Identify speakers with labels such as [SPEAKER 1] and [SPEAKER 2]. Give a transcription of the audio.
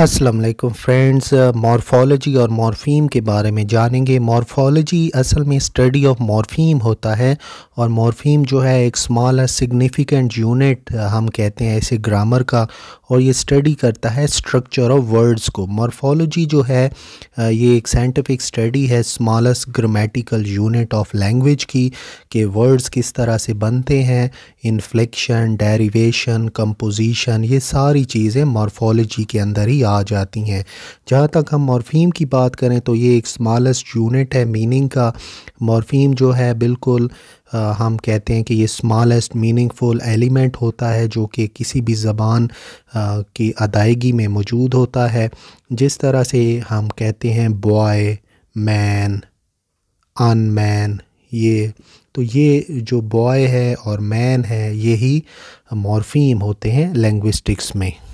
[SPEAKER 1] Aslam friends morphology और morpheme के बारे में जानेंगे मॉर्फोलॉजी असल में स्टडी ऑफ मॉर्फीम होता है और मॉर्फीम जो है एक स्मॉल सिग्निफिकेंट यूनिट हम कहते हैं ऐसे ग्रामर का और ये स्टडी करता है स्ट्रक्चर ऑफ वर्ड्स को मॉर्फोलॉजी जो है ये एक साइंटिफिक स्टडी है smallest grammatical unit of language की कि वर्ड्स किस तरह से बनते हैं इन्फ्लेक्शन डेरीवेशन कम्पोजिशन ये सारी चीज़ें मॉर्फोलॉजी के अंदर ही आ जाती हैं जहाँ तक हम मॉर्फीम की बात करें तो ये एक स्मॉलेस्ट यूनिट है मीनिंग का मॉर्फीम जो है बिल्कुल आ, हम कहते हैं कि ये स्मॉलेस्ट मीनिंगफुल एलिमेंट होता है जो कि किसी भी ज़बान की अदायगी में मौजूद होता है जिस तरह से हम कहते हैं बॉय मैन अनमैन ये तो ये जो बॉय है और मैन है यही मॉर्फीम होते हैं लैंग्विस्टिक्स में